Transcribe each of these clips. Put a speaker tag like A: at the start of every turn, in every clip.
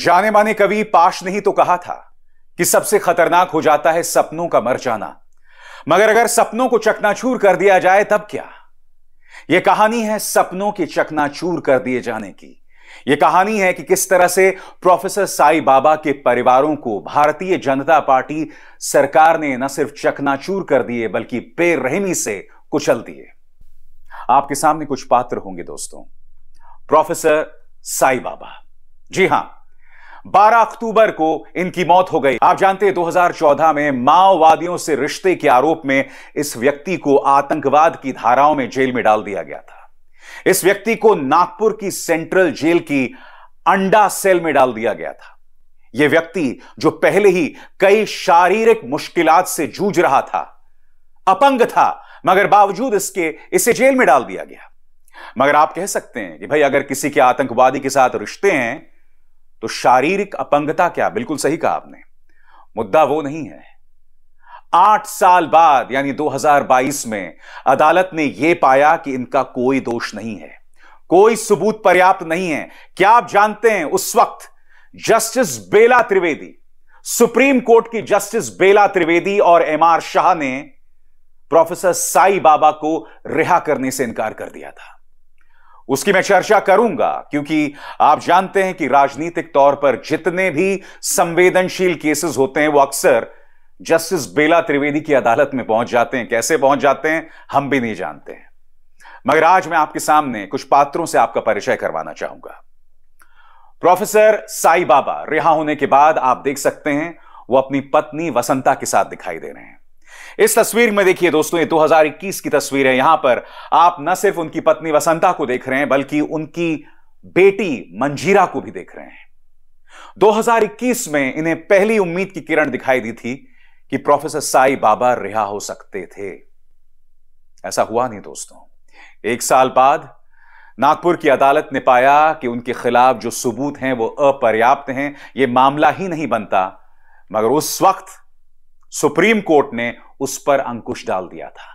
A: जाने माने कवि पाश ने ही तो कहा था कि सबसे खतरनाक हो जाता है सपनों का मर जाना मगर अगर सपनों को चकनाचूर कर दिया जाए तब क्या यह कहानी है सपनों के चकनाचूर कर दिए जाने की यह कहानी है कि किस तरह से प्रोफेसर साई बाबा के परिवारों को भारतीय जनता पार्टी सरकार ने न सिर्फ चकनाचूर कर दिए बल्कि बेरहमी से कुचल दिए आपके सामने कुछ पात्र होंगे दोस्तों प्रोफेसर साई बाबा जी हां 12 अक्टूबर को इनकी मौत हो गई आप जानते हैं 2014 में माओवादियों से रिश्ते के आरोप में इस व्यक्ति को आतंकवाद की धाराओं में जेल में डाल दिया गया था इस व्यक्ति को नागपुर की सेंट्रल जेल की अंडा सेल में डाल दिया गया था यह व्यक्ति जो पहले ही कई शारीरिक मुश्किल से जूझ रहा था अपंग था मगर बावजूद इसके इसे जेल में डाल दिया गया मगर आप कह सकते हैं कि भाई अगर किसी के आतंकवादी के साथ रिश्ते हैं तो शारीरिक अपंगता क्या बिल्कुल सही कहा आपने मुद्दा वो नहीं है आठ साल बाद यानी 2022 में अदालत ने यह पाया कि इनका कोई दोष नहीं है कोई सबूत पर्याप्त नहीं है क्या आप जानते हैं उस वक्त justice Bela Trivedi supreme court की जस्टिस बेला त्रिवेदी और एम आर शाह ने प्रोफेसर साई बाबा को रिहा करने से इनकार कर दिया था उसकी मैं चर्चा करूंगा क्योंकि आप जानते हैं कि राजनीतिक तौर पर जितने भी संवेदनशील केसेस होते हैं वो अक्सर जस्टिस बेला त्रिवेदी की अदालत में पहुंच जाते हैं कैसे पहुंच जाते हैं हम भी नहीं जानते हैं मगर आज मैं आपके सामने कुछ पात्रों से आपका परिचय करवाना चाहूंगा प्रोफेसर साई बाबा रिहा होने के बाद आप देख सकते हैं वो अपनी पत्नी वसंता के साथ दिखाई दे रहे हैं इस तस्वीर में देखिए दोस्तों ये 2021 की तस्वीर है यहां पर आप न सिर्फ उनकी पत्नी वसंता को देख रहे हैं बल्कि उनकी बेटी मंजीरा को भी देख रहे हैं 2021 में इन्हें पहली उम्मीद की किरण दिखाई दी थी कि प्रोफेसर साई बाबा रिहा हो सकते थे ऐसा हुआ नहीं दोस्तों एक साल बाद नागपुर की अदालत ने पाया कि उनके खिलाफ जो सबूत हैं वो अपर्याप्त हैं यह मामला ही नहीं बनता मगर उस वक्त सुप्रीम कोर्ट ने उस पर अंकुश डाल दिया था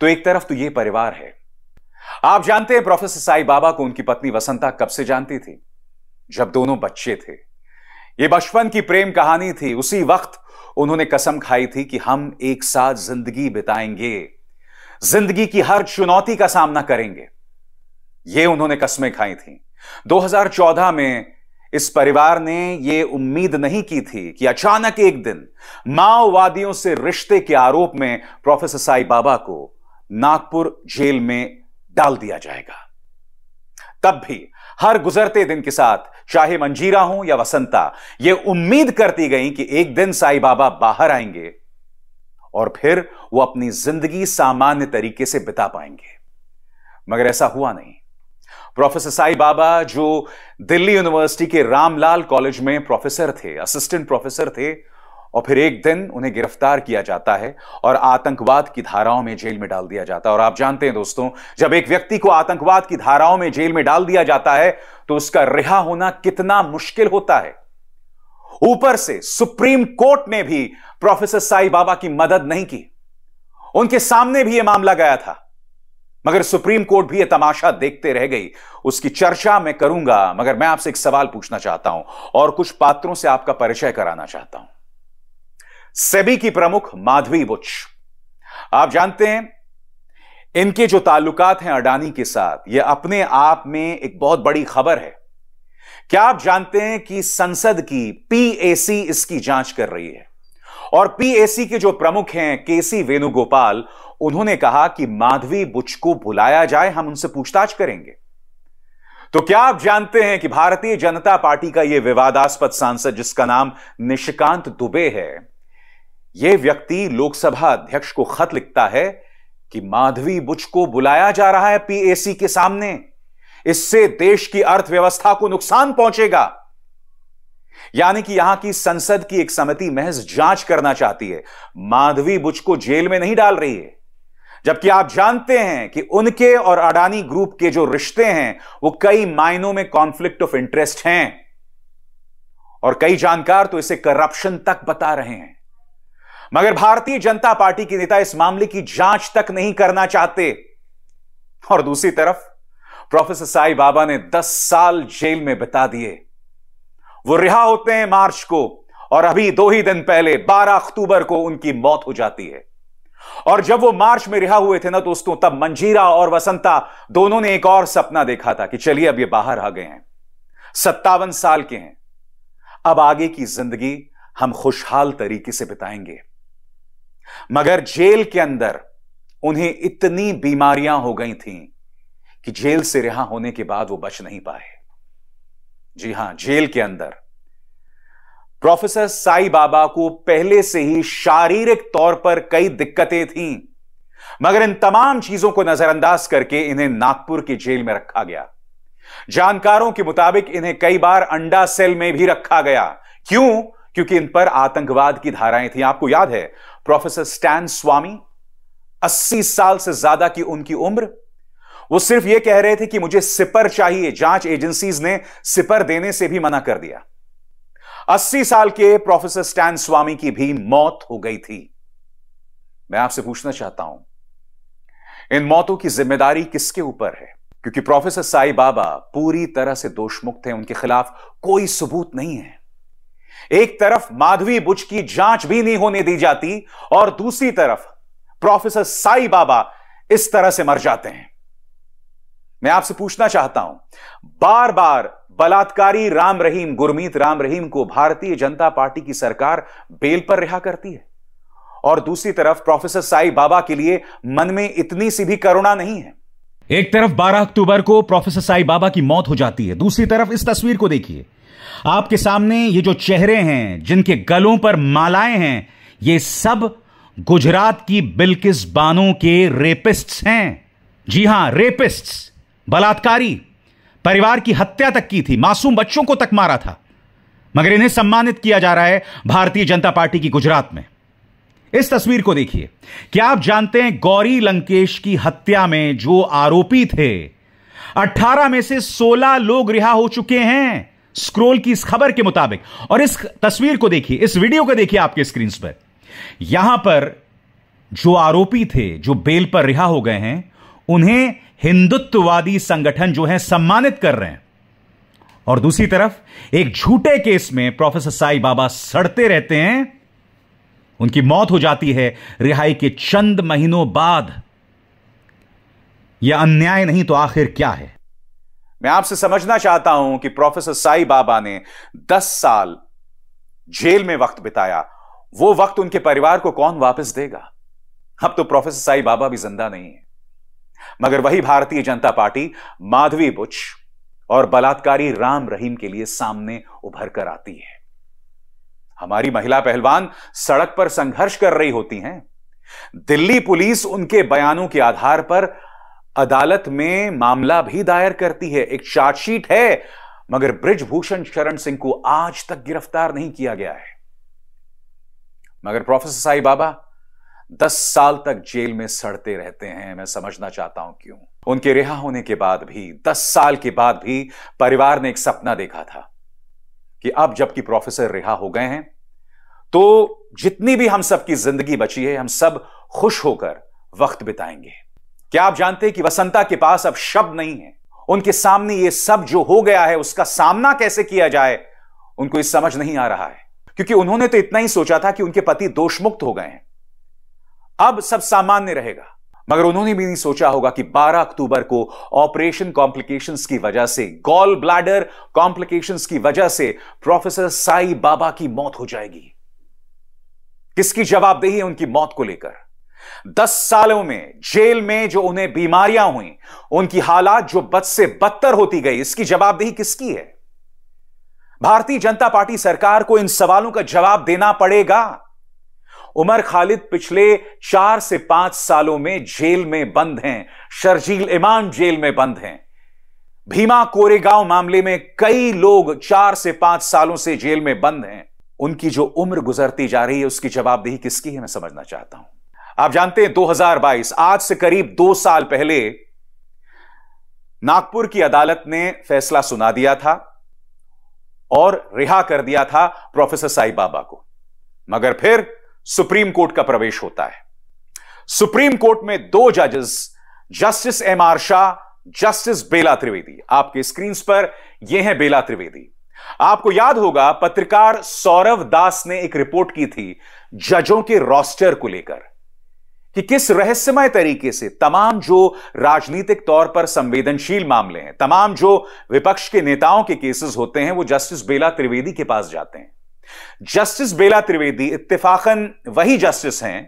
A: तो एक तरफ तो यह परिवार है आप जानते हैं प्रोफेसर साई बाबा को उनकी पत्नी वसंता कब से जानती थी जब दोनों बच्चे थे यह बचपन की प्रेम कहानी थी उसी वक्त उन्होंने कसम खाई थी कि हम एक साथ जिंदगी बिताएंगे जिंदगी की हर चुनौती का सामना करेंगे यह उन्होंने कसमें खाई थी 2014 में इस परिवार ने यह उम्मीद नहीं की थी कि अचानक एक दिन माओवादियों से रिश्ते के आरोप में प्रोफेसर साई बाबा को नागपुर जेल में डाल दिया जाएगा तब भी हर गुजरते दिन के साथ चाहे मंजीरा हो या वसंता यह उम्मीद करती गई कि एक दिन साई बाबा बाहर आएंगे और फिर वो अपनी जिंदगी सामान्य तरीके से बिता पाएंगे मगर ऐसा हुआ नहीं प्रोफेसर साई बाबा जो दिल्ली यूनिवर्सिटी के रामलाल कॉलेज में प्रोफेसर थे असिस्टेंट प्रोफेसर थे और फिर एक दिन उन्हें गिरफ्तार किया जाता है और आतंकवाद की धाराओं में जेल में डाल दिया जाता है और आप जानते हैं दोस्तों जब एक व्यक्ति को आतंकवाद की धाराओं में जेल में डाल दिया जाता है तो उसका रिहा होना कितना मुश्किल होता है ऊपर से सुप्रीम कोर्ट ने भी प्रोफेसर साई बाबा की मदद नहीं की उनके सामने भी यह मामला गया था मगर सुप्रीम कोर्ट भी यह तमाशा देखते रह गई उसकी चर्चा मैं करूंगा मगर मैं आपसे एक सवाल पूछना चाहता हूं और कुछ पात्रों से आपका परिचय कराना चाहता हूं सेबी की प्रमुख माधवी बुच आप जानते हैं इनके जो ताल्लुकात हैं अडानी के साथ यह अपने आप में एक बहुत बड़ी खबर है क्या आप जानते हैं कि संसद की पीएसी इसकी जांच कर रही है और पीएसी के जो प्रमुख हैं केसी वेणुगोपाल उन्होंने कहा कि माधवी बुच को बुलाया जाए हम उनसे पूछताछ करेंगे तो क्या आप जानते हैं कि भारतीय जनता पार्टी का यह विवादास्पद सांसद जिसका नाम निशिकांत दुबे है यह व्यक्ति लोकसभा अध्यक्ष को खत लिखता है कि माधवी बुच को बुलाया जा रहा है पीएसी के सामने इससे देश की अर्थव्यवस्था को नुकसान पहुंचेगा यानी कि यहां की संसद की एक समिति महज जांच करना चाहती है माधवी बुच को जेल में नहीं डाल रही है जबकि आप जानते हैं कि उनके और अडानी ग्रुप के जो रिश्ते हैं वो कई मायनों में कॉन्फ्लिक्ट ऑफ इंटरेस्ट हैं और कई जानकार तो इसे करप्शन तक बता रहे हैं मगर भारतीय जनता पार्टी के नेता इस मामले की जांच तक नहीं करना चाहते और दूसरी तरफ प्रोफेसर साई बाबा ने 10 साल जेल में बिता दिए वो रिहा होते हैं मार्च को और अभी दो ही दिन पहले 12 अक्टूबर को उनकी मौत हो जाती है और जब वो मार्च में रिहा हुए थे ना दोस्तों तब मंजीरा और वसंता दोनों ने एक और सपना देखा था कि चलिए अब ये बाहर आ गए हैं सत्तावन साल के हैं अब आगे की जिंदगी हम खुशहाल तरीके से बिताएंगे मगर जेल के अंदर उन्हें इतनी बीमारियां हो गई थीं कि जेल से रिहा होने के बाद वो बच नहीं पाए जी हां जेल के अंदर प्रोफेसर साई बाबा को पहले से ही शारीरिक तौर पर कई दिक्कतें थीं मगर इन तमाम चीजों को नजरअंदाज करके इन्हें नागपुर की जेल में रखा गया जानकारों के मुताबिक इन्हें कई बार अंडा सेल में भी रखा गया क्यों क्योंकि इन पर आतंकवाद की धाराएं थी आपको याद है प्रोफेसर स्टैन स्वामी अस्सी साल से ज्यादा की उनकी उम्र वो सिर्फ ये कह रहे थे कि मुझे सिपर चाहिए जांच एजेंसीज ने सिपर देने से भी मना कर दिया 80 साल के प्रोफेसर स्टैन स्वामी की भी मौत हो गई थी मैं आपसे पूछना चाहता हूं इन मौतों की जिम्मेदारी किसके ऊपर है क्योंकि प्रोफेसर साई बाबा पूरी तरह से दोषमुक्त हैं उनके खिलाफ कोई सबूत नहीं है एक तरफ माधवी बुज की जांच भी नहीं होने दी जाती और दूसरी तरफ प्रोफेसर साई बाबा इस तरह से मर जाते हैं मैं आपसे पूछना चाहता हूं बार बार बलात्कारी राम रहीम गुरमीत राम रहीम को भारतीय जनता पार्टी की सरकार बेल पर रिहा करती है और दूसरी तरफ प्रोफेसर साई बाबा के लिए मन में इतनी सी भी करुणा नहीं है एक तरफ 12 अक्टूबर को प्रोफेसर साई बाबा की मौत हो जाती है दूसरी तरफ इस तस्वीर को देखिए आपके सामने ये जो चेहरे हैं जिनके गलों पर मालाएं हैं ये सब गुजरात की बिल्किस बानों के रेपिस्ट हैं जी हां रेपिस्ट्स बलात्कारी परिवार की हत्या तक की थी मासूम बच्चों को तक मारा था मगर इन्हें सम्मानित किया जा रहा है भारतीय जनता पार्टी की गुजरात में इस तस्वीर को देखिए क्या आप जानते हैं गौरी लंकेश की हत्या में जो आरोपी थे 18 में से 16 लोग रिहा हो चुके हैं स्क्रोल की इस खबर के मुताबिक और इस तस्वीर को देखिए इस वीडियो को देखिए आपके स्क्रीन पर यहां पर जो आरोपी थे जो बेल पर रिहा हो गए हैं उन्हें हिंदुत्ववादी संगठन जो है सम्मानित कर रहे हैं और दूसरी तरफ एक झूठे केस में प्रोफेसर साई बाबा सड़ते रहते हैं उनकी मौत हो जाती है रिहाई के चंद महीनों बाद यह अन्याय नहीं तो आखिर क्या है मैं आपसे समझना चाहता हूं कि प्रोफेसर साई बाबा ने 10 साल जेल में वक्त बिताया वो वक्त उनके परिवार को कौन वापस देगा अब तो प्रोफेसर साई बाबा भी जिंदा नहीं है मगर वही भारतीय जनता पार्टी माधवी बुच और बलात्कारी राम रहीम के लिए सामने उभर कर आती है हमारी महिला पहलवान सड़क पर संघर्ष कर रही होती हैं दिल्ली पुलिस उनके बयानों के आधार पर अदालत में मामला भी दायर करती है एक चार्जशीट है मगर ब्रिजभूषण शरण सिंह को आज तक गिरफ्तार नहीं किया गया है मगर प्रोफेसर साई बाबा दस साल तक जेल में सड़ते रहते हैं मैं समझना चाहता हूं क्यों उनके रिहा होने के बाद भी दस साल के बाद भी परिवार ने एक सपना देखा था कि अब जबकि प्रोफेसर रिहा हो गए हैं तो जितनी भी हम सबकी जिंदगी बची है हम सब खुश होकर वक्त बिताएंगे क्या आप जानते हैं कि वसंता के पास अब शब्द नहीं है उनके सामने ये सब जो हो गया है उसका सामना कैसे किया जाए उनको इस समझ नहीं आ रहा है क्योंकि उन्होंने तो इतना ही सोचा था कि उनके पति दोषमुक्त हो गए हैं अब सब सामान्य रहेगा मगर उन्होंने भी नहीं सोचा होगा कि 12 अक्टूबर को ऑपरेशन कॉम्प्लिकेशंस की वजह से गॉल ब्लैडर कॉम्प्लिकेशंस की वजह से प्रोफेसर साई बाबा की मौत हो जाएगी किसकी जवाबदेही है उनकी मौत को लेकर दस सालों में जेल में जो उन्हें बीमारियां हुई उनकी हालात जो बद से बदतर होती गई इसकी जवाबदेही किसकी है भारतीय जनता पार्टी सरकार को इन सवालों का जवाब देना पड़ेगा उमर खालिद पिछले चार से पांच सालों में जेल में बंद हैं शर्जील इमान जेल में बंद हैं भीमा कोरेगांव मामले में कई लोग चार से पांच सालों से जेल में बंद हैं उनकी जो उम्र गुजरती जा रही है उसकी जवाबदेही किसकी है मैं समझना चाहता हूं आप जानते हैं 2022 आज से करीब दो साल पहले नागपुर की अदालत ने फैसला सुना दिया था और रिहा कर दिया था प्रोफेसर साई बाबा को मगर फिर सुप्रीम कोर्ट का प्रवेश होता है सुप्रीम कोर्ट में दो जजेस justice M R Shah justice Bela Trivedi आपके स्क्रीन पर यह है बेला त्रिवेदी आपको याद होगा पत्रकार सौरव दास ने एक रिपोर्ट की थी जजों के रोस्टर को लेकर कि किस रहस्यमय तरीके से तमाम जो राजनीतिक तौर पर संवेदनशील मामले हैं तमाम जो विपक्ष के नेताओं के केसेस होते हैं वो जस्टिस बेला त्रिवेदी के पास जाते हैं जस्टिस बेला त्रिवेदी इत्तेफाकन वही जस्टिस हैं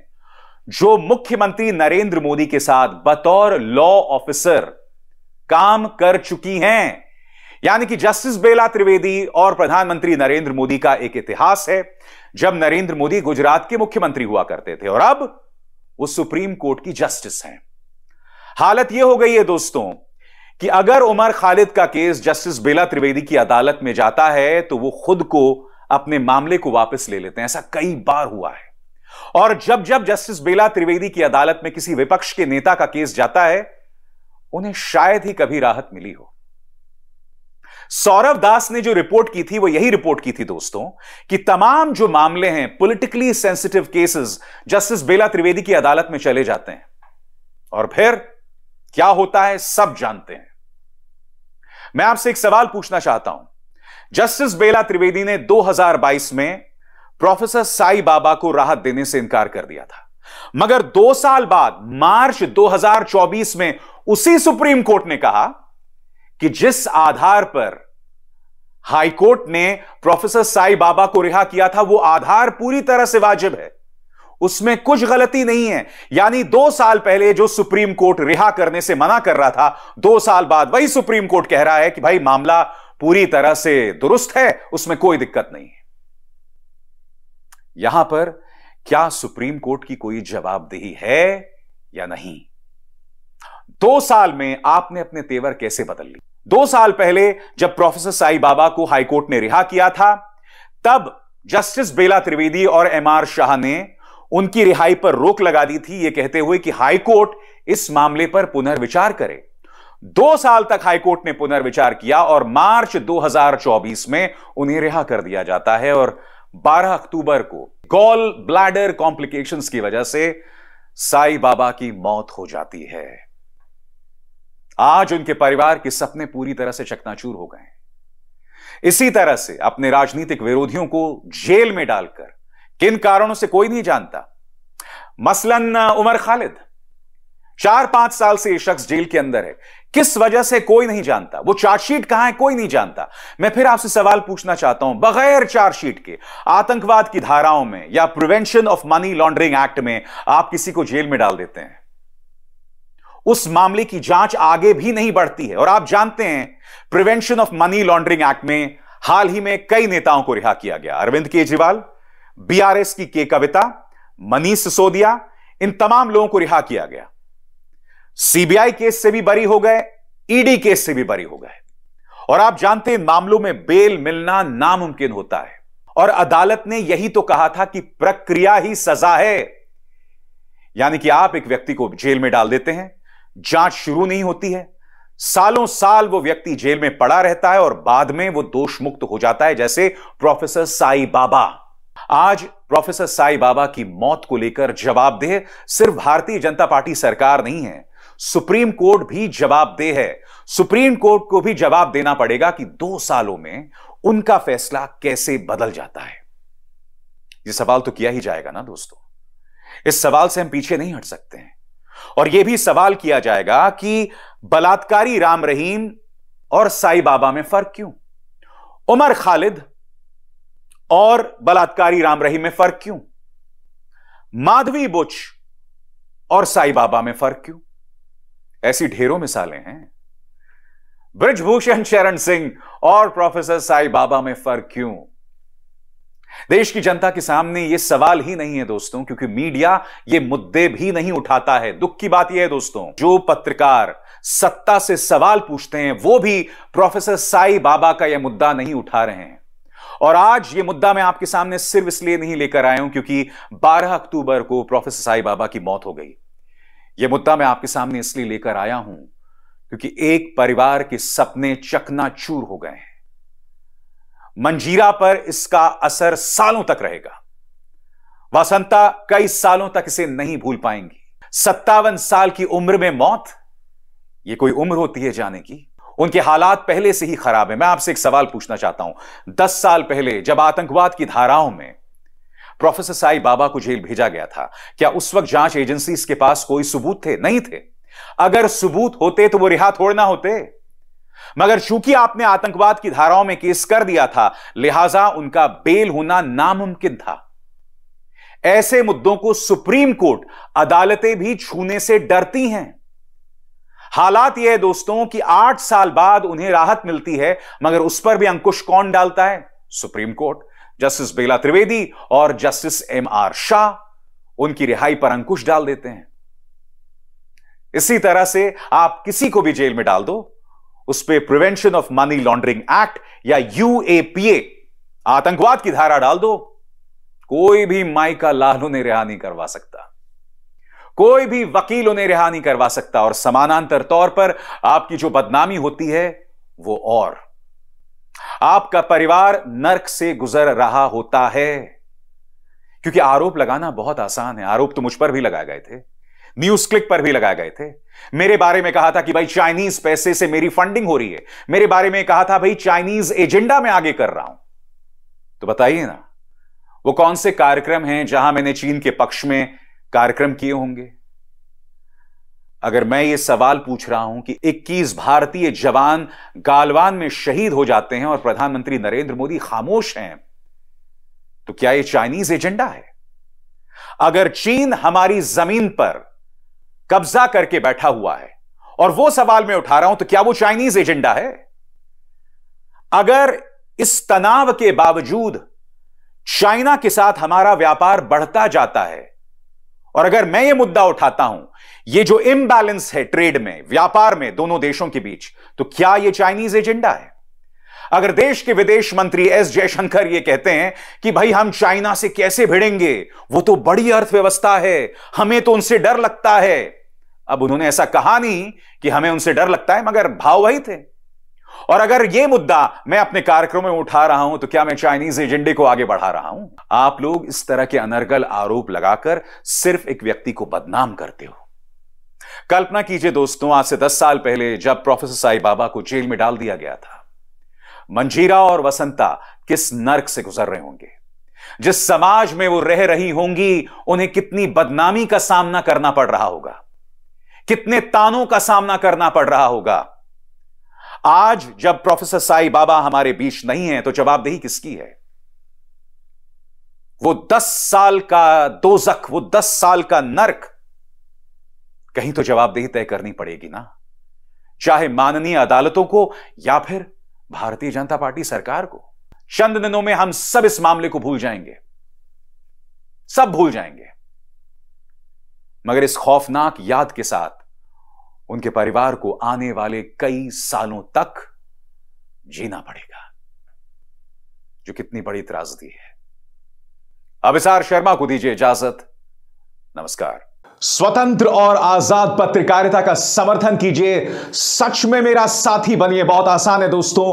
A: जो मुख्यमंत्री नरेंद्र मोदी के साथ बतौर लॉ ऑफिसर काम कर चुकी हैं यानी कि जस्टिस बेला त्रिवेदी और प्रधानमंत्री नरेंद्र मोदी का एक इतिहास है जब नरेंद्र मोदी गुजरात के मुख्यमंत्री हुआ करते थे और अब वो सुप्रीम कोर्ट की जस्टिस हैं हालत यह हो गई है दोस्तों कि अगर उमर खालिद का केस जस्टिस बेला त्रिवेदी की अदालत में जाता है तो वो खुद को अपने मामले को वापस ले लेते हैं ऐसा कई बार हुआ है और जब जब जस्टिस बेला त्रिवेदी की अदालत में किसी विपक्ष के नेता का केस जाता है उन्हें शायद ही कभी राहत मिली हो सौरव दास ने जो रिपोर्ट की थी वो यही रिपोर्ट की थी दोस्तों कि तमाम जो मामले हैं politically sensitive cases justice Bela Trivedi की अदालत में चले जाते हैं और फिर क्या होता है सब जानते हैं मैं आपसे एक सवाल पूछना चाहता हूं जस्टिस बेला त्रिवेदी ने 2022 में प्रोफेसर साई बाबा को राहत देने से इनकार कर दिया था मगर दो साल बाद मार्च 2024 में उसी सुप्रीम कोर्ट ने कहा कि जिस आधार पर हाईकोर्ट ने प्रोफेसर साई बाबा को रिहा किया था वो आधार पूरी तरह से वाजिब है उसमें कुछ गलती नहीं है यानी दो साल पहले जो सुप्रीम कोर्ट रिहा करने से मना कर रहा था दो साल बाद वही सुप्रीम कोर्ट कह रहा है कि भाई मामला पूरी तरह से दुरुस्त है उसमें कोई दिक्कत नहीं है यहां पर क्या सुप्रीम कोर्ट की कोई जवाबदेही है या नहीं दो साल में आपने अपने तेवर कैसे बदल ली दो साल पहले जब प्रोफेसर साई बाबा को हाईकोर्ट ने रिहा किया था तब जस्टिस बेला त्रिवेदी और एम आर शाह ने उनकी रिहाई पर रोक लगा दी थी यह कहते हुए कि हाईकोर्ट इस मामले पर पुनर्विचार करे दो साल तक हाईकोर्ट ने पुनर्विचार किया और मार्च 2024 में उन्हें रिहा कर दिया जाता है और 12 अक्टूबर को गॉल ब्लैडर कॉम्प्लिकेशंस की वजह से साई बाबा की मौत हो जाती है आज उनके परिवार के सपने पूरी तरह से चकनाचूर हो गए इसी तरह से अपने राजनीतिक विरोधियों को जेल में डालकर किन कारणों से कोई नहीं जानता मसलन उमर खालिद चार पांच साल से यह शख्स जेल के अंदर है किस वजह से कोई नहीं जानता वो चार्जशीट कहां है कोई नहीं जानता मैं फिर आपसे सवाल पूछना चाहता हूं बगैर चार्जशीट के आतंकवाद की धाराओं में या prevention of money laundering act में आप किसी को जेल में डाल देते हैं उस मामले की जांच आगे भी नहीं बढ़ती है और आप जानते हैं prevention of money laundering act में हाल ही में कई नेताओं को रिहा किया गया अरविंद केजरीवाल बीआरएस की के कविता मनीष सिसोदिया इन तमाम लोगों को रिहा किया गया सीबीआई केस से भी बरी हो गए ईडी केस से भी बरी हो गए और आप जानते हैं मामलों में बेल मिलना नामुमकिन होता है और अदालत ने यही तो कहा था कि प्रक्रिया ही सजा है यानी कि आप एक व्यक्ति को जेल में डाल देते हैं जांच शुरू नहीं होती है सालों साल वो व्यक्ति जेल में पड़ा रहता है और बाद में वो दोष मुक्त हो जाता है जैसे प्रोफेसर साई बाबा आज प्रोफेसर साई बाबा की मौत को लेकर जवाबदेह सिर्फ भारतीय जनता पार्टी सरकार नहीं है सुप्रीम कोर्ट भी जवाबदेह है सुप्रीम कोर्ट को भी जवाब देना पड़ेगा कि दो सालों में उनका फैसला कैसे बदल जाता है ये सवाल तो किया ही जाएगा ना दोस्तों इस सवाल से हम पीछे नहीं हट सकते हैं और यह भी सवाल किया जाएगा कि बलात्कारी राम रहीम और साई बाबा में फर्क क्यों उमर खालिद और बलात्कारी राम रहीम में फर्क क्यों माधवी बुच और साई बाबा में फर्क क्यों ऐसी ढेरों मिसालें हैं ब्रजभूषण शरण सिंह और प्रोफेसर साई बाबा में फर्क क्यों देश की जनता के सामने यह सवाल ही नहीं है दोस्तों क्योंकि मीडिया ये मुद्दे भी नहीं उठाता है दुख की बात यह है दोस्तों जो पत्रकार सत्ता से सवाल पूछते हैं वो भी प्रोफेसर साई बाबा का यह मुद्दा नहीं उठा रहे हैं और आज यह मुद्दा मैं आपके सामने सिर्फ इसलिए नहीं लेकर आया हूं क्योंकि 12 अक्टूबर को प्रोफेसर साई बाबा की मौत हो गई यह मुद्दा मैं आपके सामने इसलिए लेकर आया हूं क्योंकि एक परिवार के सपने चकनाचूर हो गए हैं मंजीरा पर इसका असर सालों तक रहेगा वसंता कई सालों तक इसे नहीं भूल पाएंगी सत्तावन साल की उम्र में मौत यह कोई उम्र होती है जाने की उनके हालात पहले से ही खराब है मैं आपसे एक सवाल पूछना चाहता हूं दस साल पहले जब आतंकवाद की धाराओं में प्रोफेसर साई बाबा को जेल भेजा गया था क्या उस वक्त जांच एजेंसी के पास कोई सबूत थे नहीं थे अगर सबूत होते तो वो रिहा ना होते मगर चूंकि आपने आतंकवाद की धाराओं में केस कर दिया था लिहाजा उनका बेल होना नामुमकिन था ऐसे मुद्दों को सुप्रीम कोर्ट अदालतें भी छूने से डरती हैं हालात यह है दोस्तों कि आठ साल बाद उन्हें राहत मिलती है मगर उस पर भी अंकुश कौन डालता है supreme court justice Bela Trivedi और जस्टिस एम आर शाह उनकी रिहाई पर अंकुश डाल देते हैं इसी तरह से आप किसी को भी जेल में डाल दो उस पर prevention of money laundering act या यूएपीए आतंकवाद की धारा डाल दो कोई भी माइका लाल उन्हें रिहा नहीं करवा सकता कोई भी वकील उन्हें रिहा नहीं करवा सकता और समानांतर तौर पर आपकी जो बदनामी होती है वो और आपका परिवार नरक से गुजर रहा होता है क्योंकि आरोप लगाना बहुत आसान है आरोप तो मुझ पर भी लगाए गए थे न्यूज क्लिक पर भी लगाए गए थे मेरे बारे में कहा था कि भाई चाइनीज पैसे से मेरी फंडिंग हो रही है मेरे बारे में कहा था भाई चाइनीज एजेंडा में आगे कर रहा हूं तो बताइए ना वो कौन से कार्यक्रम हैं जहां मैंने चीन के पक्ष में कार्यक्रम किए होंगे अगर मैं ये सवाल पूछ रहा हूं कि 21 भारतीय जवान गालवान में शहीद हो जाते हैं और प्रधानमंत्री नरेंद्र मोदी खामोश हैं तो क्या यह चाइनीज एजेंडा है अगर चीन हमारी जमीन पर कब्जा करके बैठा हुआ है और वो सवाल मैं उठा रहा हूं तो क्या वो चाइनीज एजेंडा है अगर इस तनाव के बावजूद चाइना के साथ हमारा व्यापार बढ़ता जाता है और अगर मैं ये मुद्दा उठाता हूं ये जो इम्बैलेंस है ट्रेड में व्यापार में दोनों देशों के बीच तो क्या ये चाइनीज एजेंडा है अगर देश के विदेश मंत्री एस जयशंकर ये कहते हैं कि भाई हम चाइना से कैसे भिड़ेंगे वो तो बड़ी अर्थव्यवस्था है हमें तो उनसे डर लगता है अब उन्होंने ऐसा कहा नहीं कि हमें उनसे डर लगता है मगर भाव वही थे और अगर यह मुद्दा मैं अपने कार्यक्रम में उठा रहा हूं तो क्या मैं चाइनीज एजेंडे को आगे बढ़ा रहा हूं आप लोग इस तरह के अनर्गल आरोप लगाकर सिर्फ एक व्यक्ति को बदनाम करते हो कल्पना कीजिए दोस्तों आज से दस साल पहले जब प्रोफेसर साई बाबा को जेल में डाल दिया गया था मंजीरा और वसंता किस नर्क से गुजर रहे होंगे जिस समाज में वो रह रही होंगी उन्हें कितनी बदनामी का सामना करना पड़ रहा होगा कितने तानों का सामना करना पड़ रहा होगा आज जब प्रोफेसर साई बाबा हमारे बीच नहीं है तो जवाबदेही किसकी है वो दस साल का दोजख वो दस साल का नरक कहीं तो जवाबदेही तय करनी पड़ेगी ना चाहे माननीय अदालतों को या फिर भारतीय जनता पार्टी सरकार को चंद दिनों में हम सब इस मामले को भूल जाएंगे सब भूल जाएंगे मगर इस खौफनाक याद के साथ उनके परिवार को आने वाले कई सालों तक जीना पड़ेगा जो कितनी बड़ी त्रासदी है अभिसार शर्मा को दीजिए इजाजत नमस्कार स्वतंत्र और आजाद पत्रकारिता का समर्थन कीजिए सच में मेरा साथी बनिए बहुत आसान है दोस्तों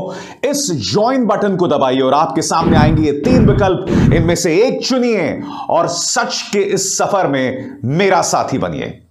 A: इस ज्वाइन बटन को दबाइए और आपके सामने आएंगे ये तीन विकल्प इनमें से एक चुनिए और सच के इस सफर में मेरा साथी बनिए